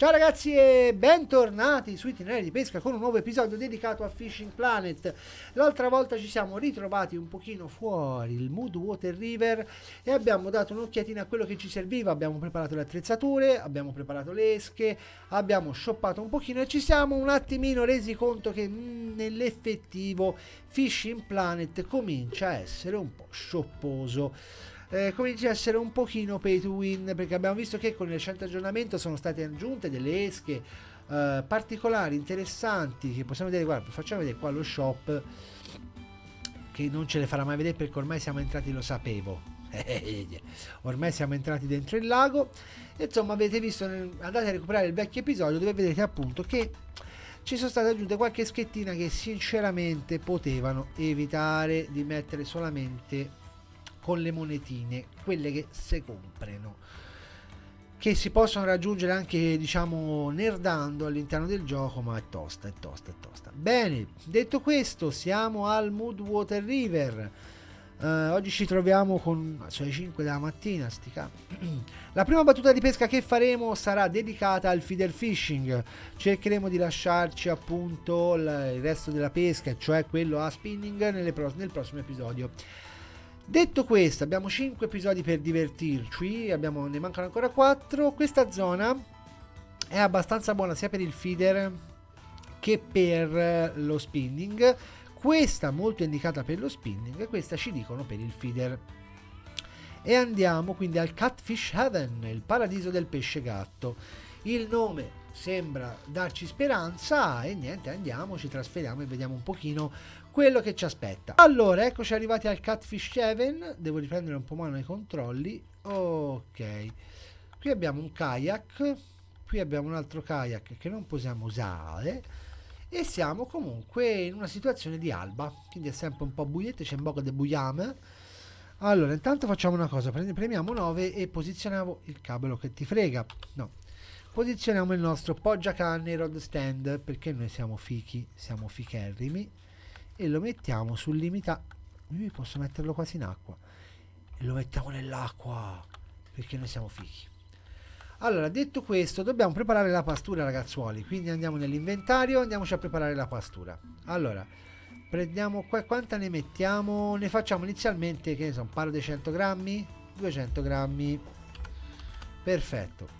Ciao ragazzi e bentornati su Itinerari di Pesca con un nuovo episodio dedicato a Fishing Planet. L'altra volta ci siamo ritrovati un pochino fuori il Mood Water River e abbiamo dato un'occhiatina a quello che ci serviva, abbiamo preparato le attrezzature, abbiamo preparato le esche, abbiamo shoppato un pochino e ci siamo un attimino resi conto che mm, nell'effettivo Fishing Planet comincia a essere un po' shopposo eh, come dice essere un pochino pay to win perché abbiamo visto che con il recente aggiornamento sono state aggiunte delle esche eh, particolari interessanti che possiamo vedere guarda facciamo vedere qua lo shop che non ce le farà mai vedere perché ormai siamo entrati lo sapevo ormai siamo entrati dentro il lago e insomma avete visto andate a recuperare il vecchio episodio dove vedete appunto che ci sono state aggiunte qualche schettina che sinceramente potevano evitare di mettere solamente con le monetine, quelle che si comprano che si possono raggiungere anche diciamo nerdando all'interno del gioco ma è tosta è tosta è tosta bene detto questo siamo al Mood Water River uh, oggi ci troviamo con sono le 5 della mattina stica la prima battuta di pesca che faremo sarà dedicata al feeder fishing cercheremo di lasciarci appunto il resto della pesca cioè quello a spinning pro nel prossimo episodio Detto questo, abbiamo 5 episodi per divertirci, abbiamo, ne mancano ancora 4. Questa zona è abbastanza buona sia per il feeder che per eh, lo spinning. Questa molto indicata per lo spinning, questa ci dicono per il feeder. E andiamo quindi al Catfish Heaven, il paradiso del pesce gatto. Il nome sembra darci speranza e niente andiamo ci trasferiamo e vediamo un pochino quello che ci aspetta allora eccoci arrivati al Catfish 7 devo riprendere un po' mano i controlli ok qui abbiamo un kayak qui abbiamo un altro kayak che non possiamo usare e siamo comunque in una situazione di alba quindi è sempre un po' buietto c'è un po' di buiame allora intanto facciamo una cosa premiamo 9 e posizioniamo il cabelo che ti frega no Posizioniamo il nostro poggiacanne rod stand perché noi siamo fichi, siamo ficherrimi e lo mettiamo sul limita... Io posso metterlo quasi in acqua. E lo mettiamo nell'acqua perché noi siamo fichi. Allora, detto questo, dobbiamo preparare la pastura, ragazzuoli. Quindi andiamo nell'inventario, andiamoci a preparare la pastura. Allora, prendiamo qua, quanta ne mettiamo? Ne facciamo inizialmente, che ne so, un paro di 100 grammi, 200 grammi. Perfetto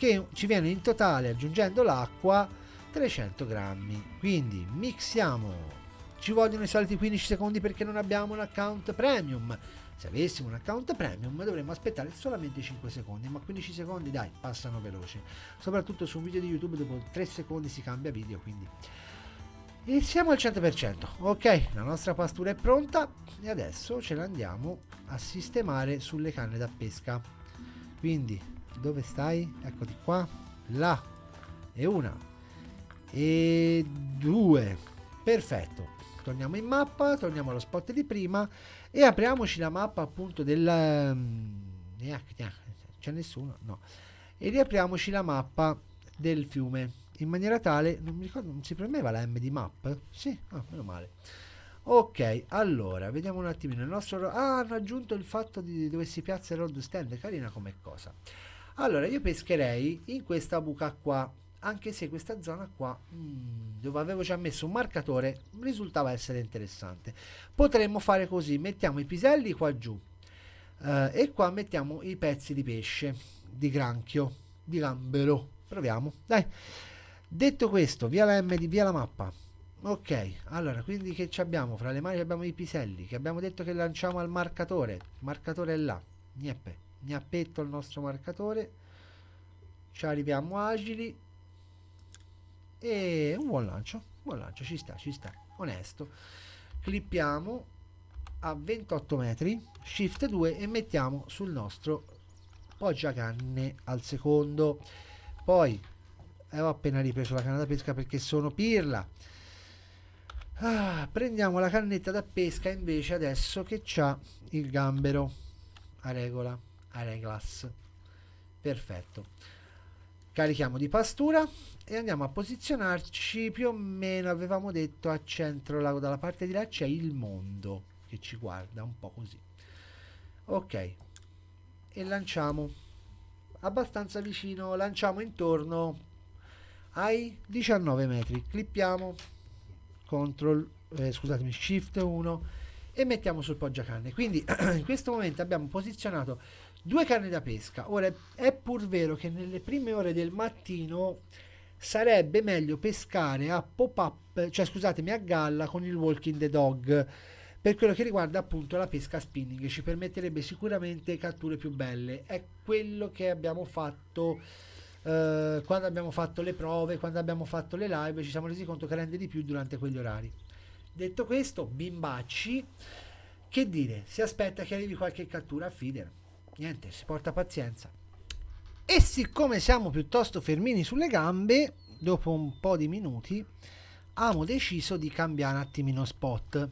che ci viene in totale aggiungendo l'acqua 300 grammi quindi mixiamo ci vogliono i soliti 15 secondi perché non abbiamo un account premium se avessimo un account premium dovremmo aspettare solamente 5 secondi ma 15 secondi dai passano veloci soprattutto su un video di youtube dopo 3 secondi si cambia video quindi e siamo al 100% ok la nostra pastura è pronta e adesso ce la andiamo a sistemare sulle canne da pesca quindi dove stai? Eccoti qua. Là. E una. E due. Perfetto. Torniamo in mappa, torniamo allo spot di prima e apriamoci la mappa appunto del... Ehm, c'è nessuno? No. E riapriamoci la mappa del fiume in maniera tale... Non mi ricordo, non si premeva la M di map? Sì, ah, meno male. Ok, allora, vediamo un attimino il nostro... Ah, ha raggiunto il fatto di dove si piazza il road stand, carina come cosa. Allora io pescherei in questa buca qua, anche se questa zona qua, mm, dove avevo già messo un marcatore, risultava essere interessante. Potremmo fare così, mettiamo i piselli qua giù eh, e qua mettiamo i pezzi di pesce, di granchio, di gambero. Proviamo, dai. Detto questo, via la M via la mappa. Ok, allora, quindi che abbiamo? Fra le mani abbiamo i piselli, che abbiamo detto che lanciamo al marcatore. Marcatore è là, niente gnappetto il nostro marcatore ci arriviamo agili e un buon lancio buon lancio ci sta ci sta onesto clippiamo a 28 metri shift 2 e mettiamo sul nostro poggiacanne al secondo poi eh, ho appena ripreso la canna da pesca perché sono pirla ah, prendiamo la cannetta da pesca invece adesso che c'ha il gambero a regola Areglas. Perfetto. Carichiamo di pastura e andiamo a posizionarci più o meno, avevamo detto, a centro Dalla parte di là c'è il mondo che ci guarda, un po' così. Ok. E lanciamo abbastanza vicino, lanciamo intorno ai 19 metri. Clippiamo, CTRL, eh, scusatemi, SHIFT 1 e mettiamo sul poggiacanne. Quindi in questo momento abbiamo posizionato Due canne da pesca. Ora è pur vero che nelle prime ore del mattino sarebbe meglio pescare a pop-up, cioè scusatemi, a galla con il Walking the Dog per quello che riguarda appunto la pesca spinning, ci permetterebbe sicuramente catture più belle. È quello che abbiamo fatto eh, quando abbiamo fatto le prove, quando abbiamo fatto le live, ci siamo resi conto che rende di più durante quegli orari. Detto questo, bimbacci, che dire, si aspetta che arrivi qualche cattura a feeder niente, si porta pazienza. E siccome siamo piuttosto fermini sulle gambe, dopo un po' di minuti, abbiamo deciso di cambiare un attimino spot.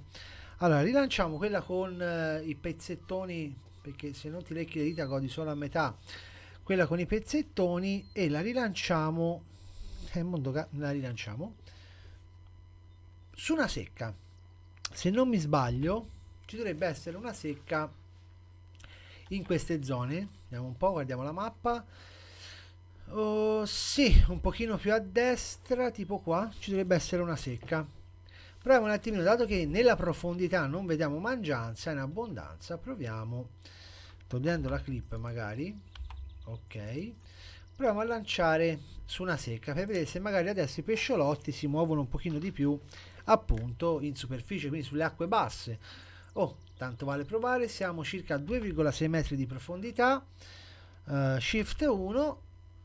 Allora, rilanciamo quella con eh, i pezzettoni, perché se non ti lecchi le dita godi solo a metà. Quella con i pezzettoni e la rilanciamo, eh, la rilanciamo, su una secca. Se non mi sbaglio, ci dovrebbe essere una secca in queste zone. Vediamo un po', guardiamo la mappa. Oh, sì, un pochino più a destra, tipo qua, ci dovrebbe essere una secca. Proviamo un attimino, dato che nella profondità non vediamo mangianza in abbondanza, proviamo, togliendo la clip magari, ok, proviamo a lanciare su una secca per vedere se magari adesso i pesciolotti si muovono un pochino di più appunto in superficie, quindi sulle acque basse Oh, tanto vale provare, siamo circa a 2,6 metri di profondità, uh, shift 1,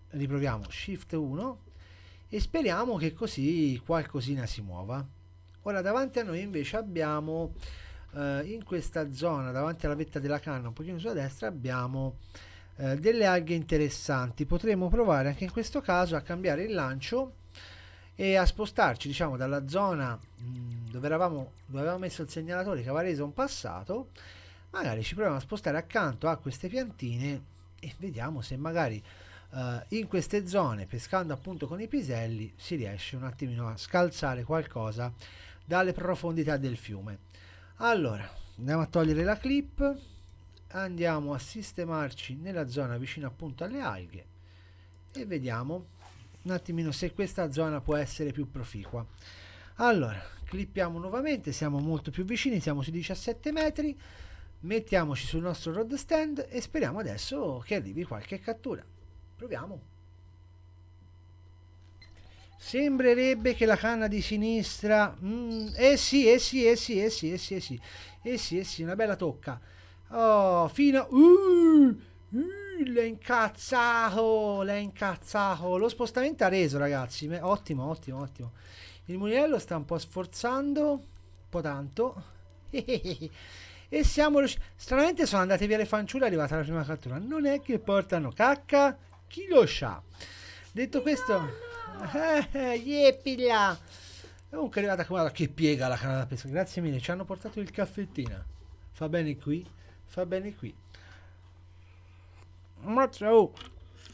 riproviamo shift 1 e speriamo che così qualcosina si muova. Ora davanti a noi invece abbiamo uh, in questa zona, davanti alla vetta della canna, un pochino sulla destra, abbiamo uh, delle alghe interessanti. Potremmo provare anche in questo caso a cambiare il lancio e a spostarci diciamo dalla zona mm, dove, eravamo, dove avevamo messo il segnalatore che aveva reso un passato magari ci proviamo a spostare accanto a queste piantine e vediamo se magari Uh, in queste zone, pescando appunto con i piselli, si riesce un attimino a scalzare qualcosa dalle profondità del fiume. Allora, andiamo a togliere la clip, andiamo a sistemarci nella zona vicina appunto alle alghe e vediamo un attimino se questa zona può essere più proficua allora clippiamo nuovamente siamo molto più vicini siamo sui 17 metri mettiamoci sul nostro road stand e speriamo adesso che arrivi qualche cattura proviamo Sembrerebbe che la canna di sinistra... Mm, eh sì, eh sì, eh sì, eh sì, eh sì, eh sì, eh sì, eh sì, una bella tocca. Oh, fino... Uh, Mm, incazzato, l'è incazzato. Lo spostamento ha reso, ragazzi. Ottimo, ottimo, ottimo. Il Murillo sta un po' sforzando, un po' tanto. e siamo riusciti... Stranamente sono andate via le fanciulle, è arrivata la prima cattura. Non è che portano cacca, chi lo sa. Detto questo... Yeppila! Eh, Comunque è arrivata guarda che piega la canna da pesca. Grazie mille, ci hanno portato il caffettino. Fa bene qui, fa bene qui. Ammazza, oh.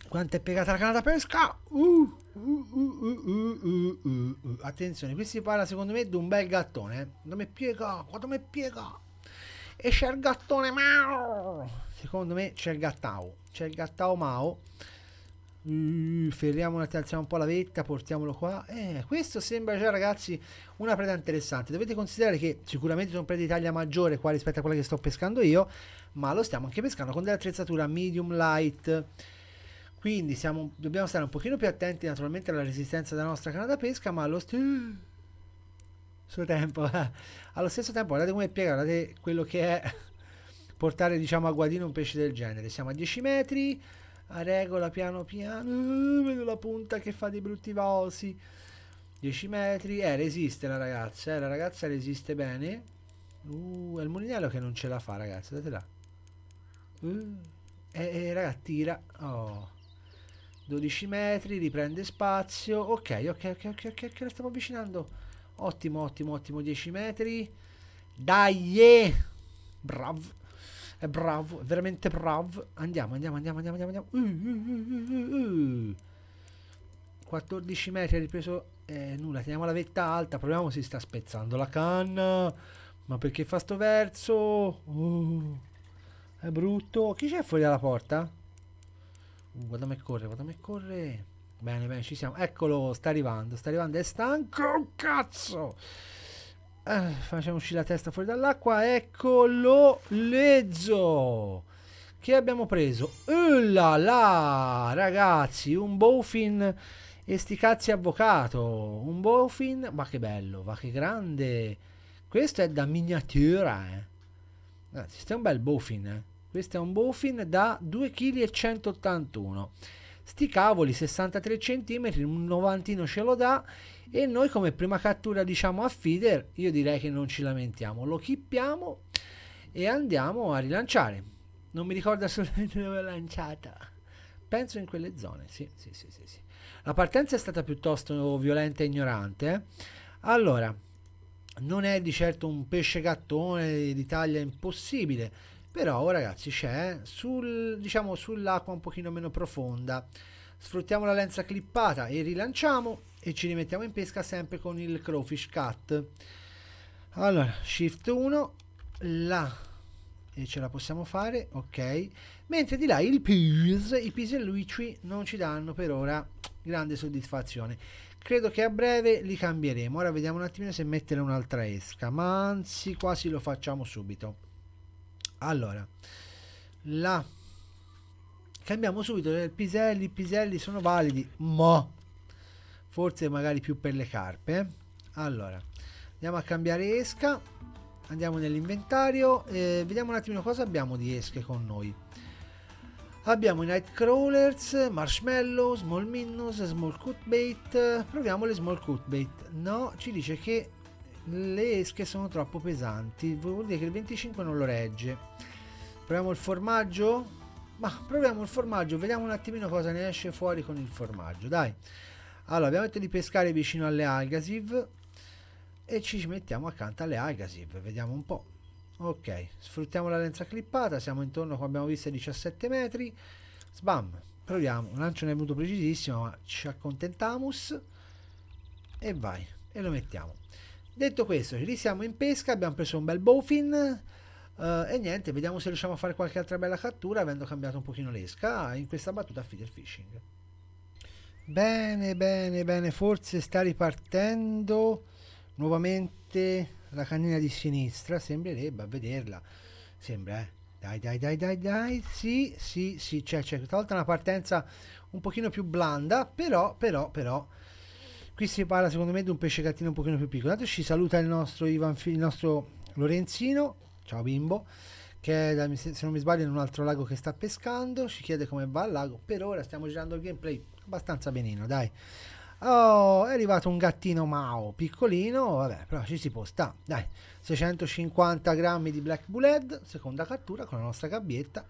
Quanto è piegata la canna da pesca? Uh uh uh, uh, uh, uh, Attenzione, qui si parla secondo me di un bel gattone. Eh. Quando mi piega, quando mi piega. E c'è il gattone Mao. Secondo me c'è il gattao. C'è il gattao Mao Uh, ferriamo un, attimo, un po' la vetta, portiamolo qua. Eh, questo sembra già, ragazzi, una preda interessante. Dovete considerare che sicuramente sono prede di taglia maggiore qua rispetto a quella che sto pescando io, ma lo stiamo anche pescando con dell'attrezzatura medium light. Quindi siamo, dobbiamo stare un pochino più attenti naturalmente alla resistenza della nostra canna da pesca, ma allo, st tempo, allo stesso tempo guardate come piega, guardate quello che è portare diciamo a guadino un pesce del genere. Siamo a 10 metri, a regola piano piano eh, vedo la punta che fa dei brutti vasi 10 metri eh resiste la ragazza eh, la ragazza resiste bene uh, è il mulinello che non ce la fa ragazzi date là uh, eh, eh raga tira oh 12 metri riprende spazio ok ok ok ok ok, okay la stiamo avvicinando ottimo ottimo ottimo 10 metri dai eh. bravo è bravo, è veramente bravo. Andiamo, andiamo, andiamo, andiamo, andiamo. andiamo. Uh, uh, uh, 14 uh, uh, uh. metri ha ripreso. Eh, nulla, teniamo la vetta alta. Proviamo si sta spezzando la canna. Ma perché fa sto verso? è brutto. Chi c'è fuori dalla porta? Uh, guarda me corre, guarda me corre. Bene, bene, ci siamo. Eccolo, sta arrivando, sta arrivando. È stanco, cazzo! Eh, facciamo uscire la testa fuori dall'acqua. Eccolo, Lezzo. Che abbiamo preso? Ulla là, ragazzi, un bofin e sti cazzi avvocato. Un bofin ma che bello, ma che grande. Questo è da miniatura, eh. questo è un bel bofin eh. Questo è un bofin da 2,181 kg sti cavoli 63 cm un novantino ce lo dà e noi come prima cattura diciamo a feeder io direi che non ci lamentiamo lo chippiamo e andiamo a rilanciare non mi ricordo assolutamente dove è lanciata penso in quelle zone sì, sì, sì, sì, sì. la partenza è stata piuttosto violenta e ignorante eh. allora non è di certo un pesce gattone di taglia impossibile però oh, ragazzi c'è eh, sul, diciamo, sull'acqua un pochino meno profonda. Sfruttiamo la lenza clippata e rilanciamo e ci rimettiamo in pesca sempre con il crowfish cut. Allora, shift 1, la e ce la possiamo fare, ok. Mentre di là il Piz, i Piz e Luigi non ci danno per ora grande soddisfazione. Credo che a breve li cambieremo. Ora vediamo un attimino se mettere un'altra esca, ma anzi quasi lo facciamo subito. Allora, la cambiamo subito nel eh, piselli, i piselli sono validi, ma forse magari più per le carpe. Allora, andiamo a cambiare esca, andiamo nell'inventario e vediamo un attimo cosa abbiamo di esche con noi. Abbiamo i Nightcrawlers, Marshmallow, Small Minnows, Small Cutbait. Proviamo le Small Cutbait. No, ci dice che le esche sono troppo pesanti, vuol dire che il 25 non lo regge. Proviamo il formaggio? Ma proviamo il formaggio, vediamo un attimino cosa ne esce fuori con il formaggio, dai. Allora, abbiamo detto di pescare vicino alle Algasiv e ci mettiamo accanto alle Algasiv, vediamo un po'. Ok, sfruttiamo la lenza clippata, siamo intorno, come abbiamo visto, ai 17 metri. Sbam, proviamo, un lancio non è venuto precisissimo, ma ci accontentamus e vai, e lo mettiamo. Detto questo, ci siamo in pesca, abbiamo preso un bel bowfin Uh, e niente, vediamo se riusciamo a fare qualche altra bella cattura avendo cambiato un pochino l'esca in questa battuta feeder fishing. Bene, bene, bene, forse sta ripartendo nuovamente la cannina di sinistra, sembrerebbe a vederla. Sembra, eh. Dai, dai, dai, dai, dai. Sì, sì, sì, c'è, c'è. Questa volta una partenza un pochino più blanda, però, però, però qui si parla secondo me di un pesce gattino un pochino più piccolo. Intanto ci saluta il nostro, Ivan, il nostro Lorenzino, ciao bimbo, che è, se non mi sbaglio in un altro lago che sta pescando, ci chiede come va il lago, per ora stiamo girando il gameplay abbastanza benino, dai. Oh, è arrivato un gattino Mao piccolino, vabbè, però ci si può sta, dai. 650 grammi di Black Bullet, seconda cattura con la nostra gabbietta.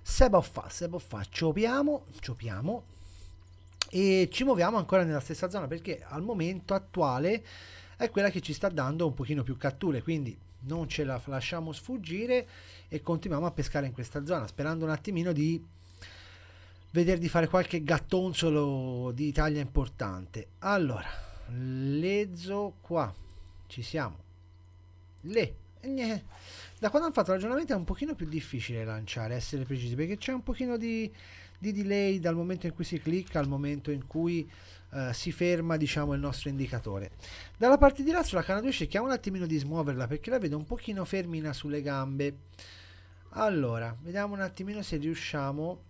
Se boffa, se boffa, ciopiamo, ciopiamo e ci muoviamo ancora nella stessa zona perché al momento attuale è quella che ci sta dando un pochino più catture quindi non ce la lasciamo sfuggire e continuiamo a pescare in questa zona sperando un attimino di vedere di fare qualche gattonzolo di taglia importante allora lezzo qua ci siamo le da quando hanno fatto ragionamento è un pochino più difficile lanciare essere precisi perché c'è un pochino di di delay dal momento in cui si clicca al momento in cui eh, si ferma diciamo il nostro indicatore dalla parte di là sulla canna 2 cerchiamo un attimino di smuoverla perché la vedo un pochino fermina sulle gambe allora vediamo un attimino se riusciamo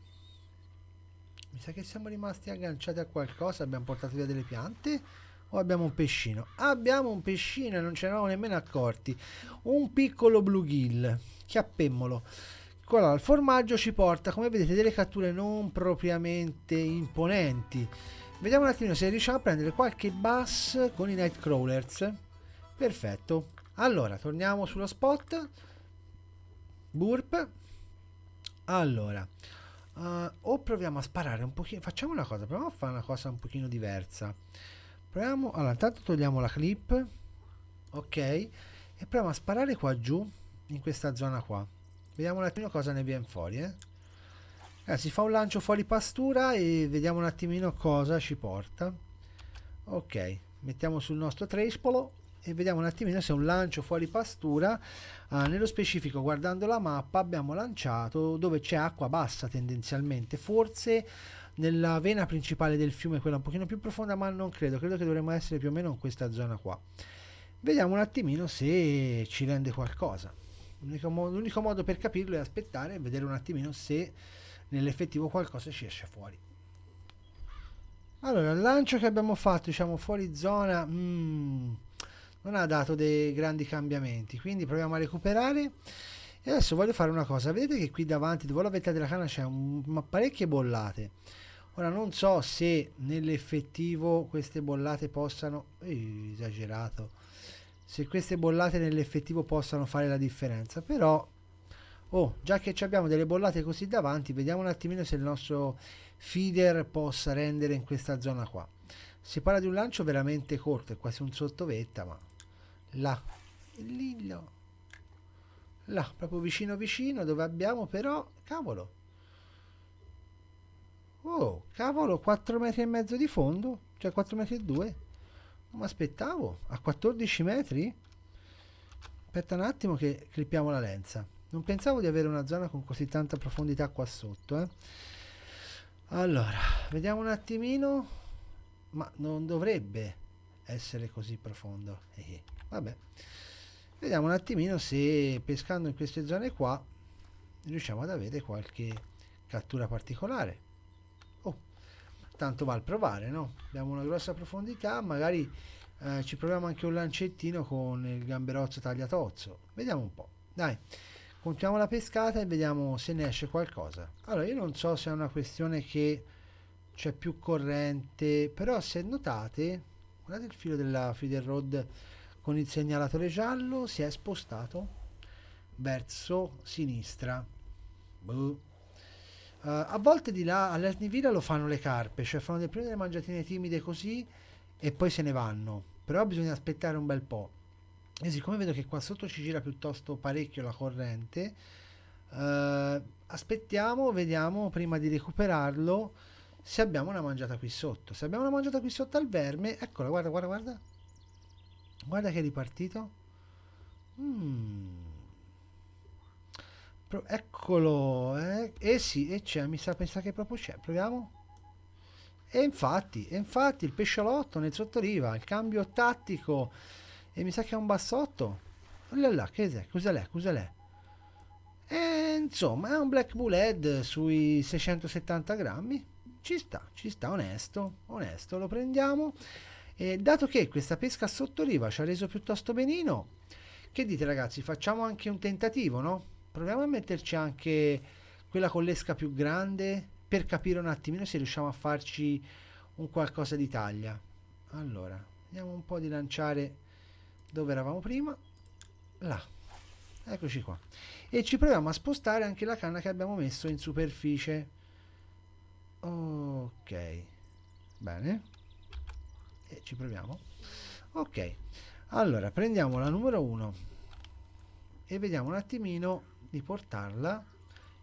mi sa che siamo rimasti agganciati a qualcosa abbiamo portato via delle piante o abbiamo un pescino? Abbiamo un pescino e non ce ne eravamo nemmeno accorti. Un piccolo bluegill, chiappemmolo. Colonna al formaggio ci porta, come vedete, delle catture non propriamente imponenti. Vediamo un attimino se riusciamo a prendere qualche bus con i Nightcrawlers. Perfetto. Allora, torniamo sullo spot. Burp. Allora, uh, o proviamo a sparare un pochino. Facciamo una cosa, proviamo a fare una cosa un pochino diversa. Proviamo, allora, intanto togliamo la clip. Ok. E proviamo a sparare qua giù, in questa zona qua. Vediamo un attimino cosa ne viene fuori, eh. eh si fa un lancio fuori pastura e vediamo un attimino cosa ci porta. Ok, mettiamo sul nostro trespolo e vediamo un attimino se un lancio fuori pastura ah, nello specifico guardando la mappa abbiamo lanciato dove c'è acqua bassa tendenzialmente forse nella vena principale del fiume quella un pochino più profonda ma non credo credo che dovremmo essere più o meno in questa zona qua vediamo un attimino se ci rende qualcosa L'unico, mo- l'unico modo per capirlo è aspettare e vedere un attimino se nell'effettivo qualcosa ci esce fuori. Allora, il lancio che abbiamo fatto, diciamo, fuori zona, mm, non ha dato dei grandi cambiamenti, quindi proviamo a recuperare. E adesso voglio fare una cosa, vedete che qui davanti dove la vetta della canna c'è un, parecchie bollate. Ora non so se nell'effettivo queste bollate possano... Eh, esagerato se queste bollate nell'effettivo possano fare la differenza. Però, oh, già che abbiamo delle bollate così davanti, vediamo un attimino se il nostro feeder possa rendere in questa zona qua. Si parla di un lancio veramente corto, è quasi un sottovetta, ma là, lillo, là, proprio vicino vicino, dove abbiamo però, cavolo, oh, cavolo, 4 metri e mezzo di fondo, cioè 4 metri e 2 non mi aspettavo. A 14 metri? Aspetta un attimo che clippiamo la lenza. Non pensavo di avere una zona con così tanta profondità qua sotto. Eh. Allora, vediamo un attimino. Ma non dovrebbe essere così profondo. Eh, eh vabbè. Vediamo un attimino se pescando in queste zone qua riusciamo ad avere qualche cattura particolare tanto vale provare, no? Abbiamo una grossa profondità, magari eh, ci proviamo anche un lancettino con il gamberozzo tagliatozzo. Vediamo un po'. Dai, continuiamo la pescata e vediamo se ne esce qualcosa. Allora, io non so se è una questione che c'è più corrente, però se notate, guardate il filo della feeder rod con il segnalatore giallo si è spostato verso sinistra. Buh Uh, a volte di là all'Esnivilla lo fanno le carpe, cioè fanno prima delle mangiatine timide così e poi se ne vanno, però bisogna aspettare un bel po'. E siccome vedo che qua sotto ci gira piuttosto parecchio la corrente, uh, aspettiamo, vediamo prima di recuperarlo se abbiamo una mangiata qui sotto. Se abbiamo una mangiata qui sotto al verme, eccola, guarda, guarda, guarda. Guarda che è ripartito. Mmm. Pro eccolo, eh. eh sì, e eh, c'è, mi sa, pensare che proprio c'è, proviamo. E infatti, e infatti il pesciolotto nel sottoriva, il cambio tattico, e mi sa che è un bassotto. Là, che cos'è? Cos'è l'è? Cos'è l'è? E insomma, è un Black Bull Head sui 670 grammi. Ci sta, ci sta, onesto, onesto, lo prendiamo. E dato che questa pesca sottoriva ci ha reso piuttosto benino, che dite ragazzi, facciamo anche un tentativo, no? proviamo a metterci anche quella con l'esca più grande per capire un attimino se riusciamo a farci un qualcosa di taglia. Allora, andiamo un po' di lanciare dove eravamo prima. Là. Eccoci qua. E ci proviamo a spostare anche la canna che abbiamo messo in superficie. Ok. Bene. E ci proviamo. Ok. Allora, prendiamo la numero 1 e vediamo un attimino di portarla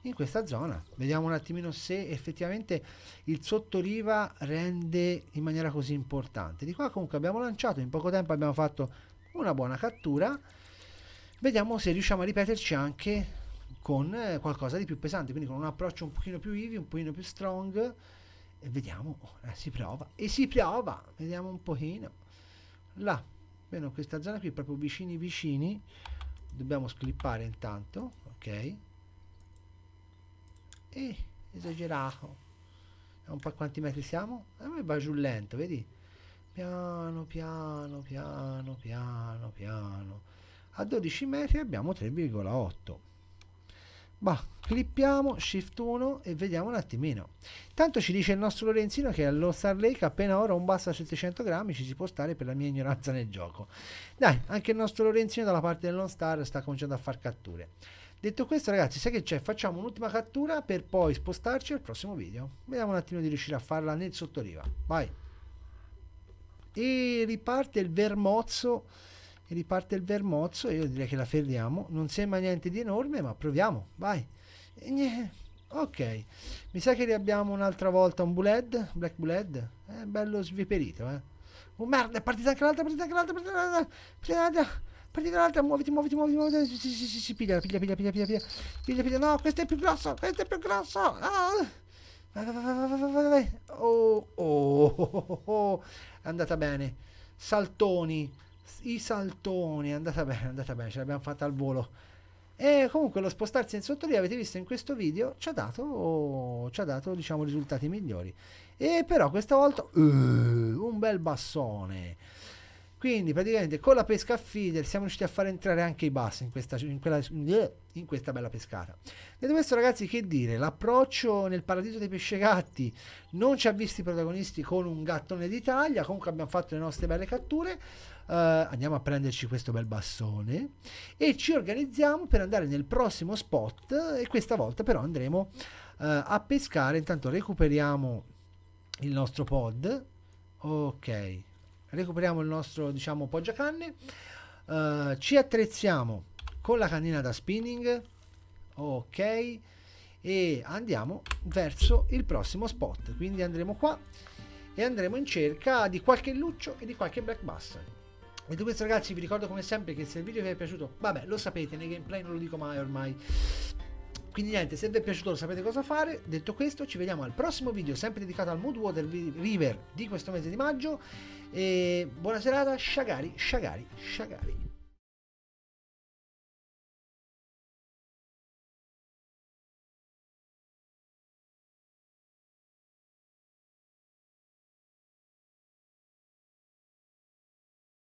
in questa zona. Vediamo un attimino se effettivamente il sottoliva rende in maniera così importante. Di qua comunque abbiamo lanciato, in poco tempo abbiamo fatto una buona cattura. Vediamo se riusciamo a ripeterci anche con eh, qualcosa di più pesante, quindi con un approccio un pochino più heavy, un pochino più strong. E vediamo, oh, eh, si prova, e si prova, vediamo un pochino. Là, bene, questa zona qui, proprio vicini vicini, dobbiamo sclippare intanto ok e esagerato un po' quanti metri siamo e me va giù lento vedi piano piano piano piano piano a 12 metri abbiamo 3,8 Bah, clippiamo shift 1 e vediamo un attimino tanto ci dice il nostro Lorenzino che allo Star Lake appena ora un basso a 700 grammi ci si può stare per la mia ignoranza nel gioco dai anche il nostro Lorenzino dalla parte dell'on star sta cominciando a far catture detto questo ragazzi sai che c'è facciamo un'ultima cattura per poi spostarci al prossimo video vediamo un attimo di riuscire a farla nel sottoriva. vai e riparte il vermozzo e riparte il vermozzo io direi che la ferriamo non sembra niente di enorme ma proviamo vai ok mi sa che riabbiamo un'altra volta un buled black buled è eh, bello sviperito eh oh merda è partita anche l'altra partita anche l'altra partita l'altra partita l'altra partita l'altra muoviti muoviti muoviti muoviti si si si si, piglia, piglia piglia piglia piglia piglia piglia piglia no questo è più grosso questo è più grosso ah vai vai vai vai oh, oh oh, oh, oh, oh. è andata bene saltoni i saltoni, andata bene, andata bene, ce l'abbiamo fatta al volo. E comunque lo spostarsi in sottolinea, avete visto in questo video, ci ha dato, ci ha dato diciamo, risultati migliori. E però questa volta, uh, un bel bassone. Quindi praticamente con la pesca a feeder siamo riusciti a far entrare anche i bass in questa, in quella, in questa bella pescata. Detto questo ragazzi che dire, l'approccio nel paradiso dei pesce gatti non ci ha visti protagonisti con un gattone d'Italia, comunque abbiamo fatto le nostre belle catture. Uh, andiamo a prenderci questo bel bassone e ci organizziamo per andare nel prossimo spot e questa volta però andremo uh, a pescare intanto recuperiamo il nostro pod ok recuperiamo il nostro diciamo poggiacanne uh, eh, ci attrezziamo con la cannina da spinning ok e andiamo verso il prossimo spot quindi andremo qua e andremo in cerca di qualche luccio e di qualche black bass e di questo ragazzi vi ricordo come sempre che se il video vi è piaciuto vabbè lo sapete nei gameplay non lo dico mai ormai quindi niente, se vi è piaciuto lo sapete cosa fare. Detto questo, ci vediamo al prossimo video, sempre dedicato al Mood Water River di questo mese di maggio. E buona serata, shagari shagari shagari